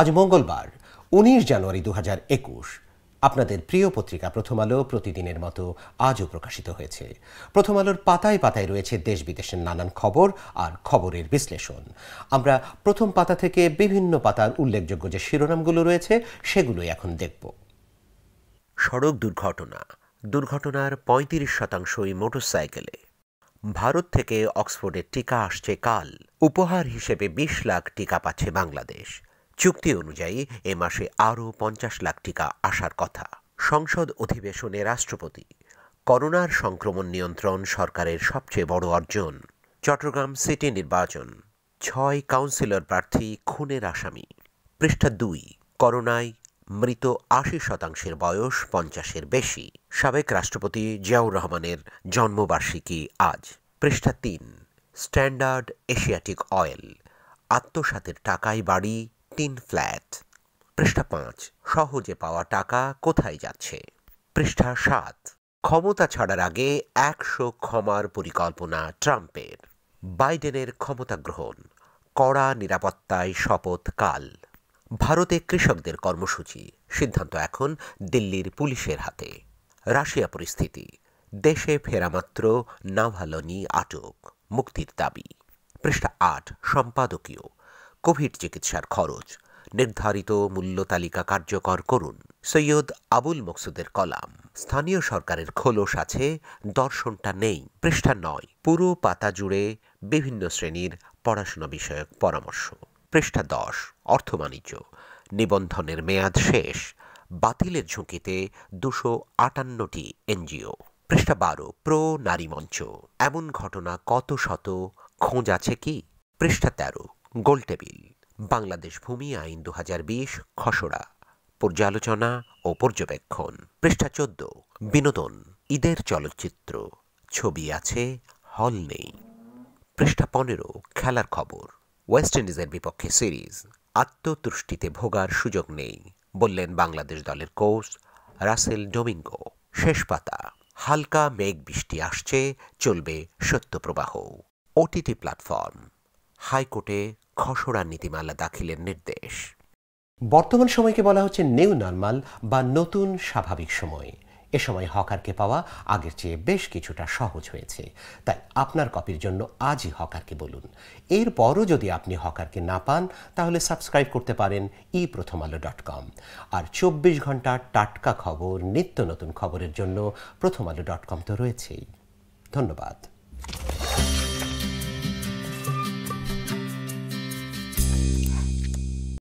আজ মঙ্গলবার উনিশ জানুয়ারি দু আপনাদের প্রিয় পত্রিকা প্রথম আলো প্রতিদিনের মতো আজও প্রকাশিত হয়েছে প্রথম আলোর পাতায় পাতায় রয়েছে দেশ বিদেশের নানান খবর আর খবরের বিশ্লেষণ আমরা প্রথম পাতা থেকে বিভিন্ন পাতার উল্লেখযোগ্য যে শিরোনামগুলো রয়েছে সেগুলোই এখন দেখব সড়ক দুর্ঘটনা দুর্ঘটনার পঁয়ত্রিশ শতাংশই মোটরসাইকেলে ভারত থেকে অক্সফোর্ডের টিকা আসছে কাল উপহার হিসেবে বিশ লাখ টিকা পাচ্ছে বাংলাদেশ চুক্তি অনুযায়ী এ মাসে আরও পঞ্চাশ লাখ টিকা আসার কথা সংসদ অধিবেশনে রাষ্ট্রপতি করোনার সংক্রমণ নিয়ন্ত্রণ সরকারের সবচেয়ে বড় অর্জন চট্টগ্রাম সিটি নির্বাচন ছয় কাউন্সিলর প্রার্থী খুনের আসামি পৃষ্ঠা দুই করোনায় মৃত আশি শতাংশের বয়স পঞ্চাশের বেশি সাবেক রাষ্ট্রপতি জিয়াউর রহমানের জন্মবার্ষিকী আজ পৃষ্ঠা তিন স্ট্যান্ডার্ড এশিয়াটিক অয়েল আত্মসাতের টাকায় বাড়ি তিন ফ্ল্যাট পৃষ্ঠা পাঁচ সহজে পাওয়া টাকা কোথায় যাচ্ছে পৃষ্ঠা সাত ক্ষমতা ছাড়ার আগে একশো ক্ষমার পরিকল্পনা ট্রাম্পের বাইডেনের ক্ষমতা গ্রহণ কড়া নিরাপত্তায় শপথ কাল ভারতে কৃষকদের কর্মসূচি সিদ্ধান্ত এখন দিল্লির পুলিশের হাতে রাশিয়া পরিস্থিতি দেশে ফেরামাত্র নাভালনি আটক মুক্তির দাবি পৃষ্ঠা আট সম্পাদকীয় কোভিড চিকিৎসার খরচ নির্ধারিত মূল্য তালিকা কার্যকর করুন সৈয়দ আবুল মকসুদের কলাম স্থানীয় সরকারের খোলস আছে দর্শনটা নেই পৃষ্ঠা নয় পুরো পাতা জুড়ে বিভিন্ন শ্রেণীর পড়াশোনা বিষয়ক পরামর্শ পৃষ্ঠা দশ অর্থ বাণিজ্য নিবন্ধনের মেয়াদ শেষ বাতিলের ঝুঁকিতে দুশো আটান্নটি এনজিও পৃষ্ঠা বারো প্রো নারী মঞ্চ এমন ঘটনা কত শত খোঁজ আছে কি পৃষ্ঠা তেরো গোলটেবিল বাংলাদেশ ভূমি আইন দু খসড়া পর্যালোচনা ও পর্যবেক্ষণ পৃষ্ঠা চোদ্দ বিনোদন ঈদের চলচ্চিত্র ছবি আছে হল নেই পৃষ্ঠা পনেরো খেলার খবর ওয়েস্ট ইন্ডিজের বিপক্ষে সিরিজ আত্মতুষ্টিতে ভোগার সুযোগ নেই বললেন বাংলাদেশ দলের কোচ রাসেল ডোমিঙ্গো শেষ পাতা হালকা মেঘ বৃষ্টি আসছে চলবে সত্যপ্রবাহ ওটিটি প্ল্যাটফর্ম হাইকোর্টে খসড়া নীতিমালা দাখিলের নির্দেশ বর্তমান সময়কে বলা হচ্ছে নিউ নর্মাল বা নতুন স্বাভাবিক সময় এ সময় হকারকে পাওয়া আগের চেয়ে বেশ কিছুটা সহজ হয়েছে তাই আপনার কপির জন্য আজই হকারকে বলুন এরপরও যদি আপনি হকারকে না পান তাহলে সাবস্ক্রাইব করতে পারেন ই প্রথম আলো ডট কম আর চব্বিশ ঘন্টা টাটকা খবর নিত্য নতুন খবরের জন্য প্রথম আলো ডট কম তো রয়েছেই ধন্যবাদ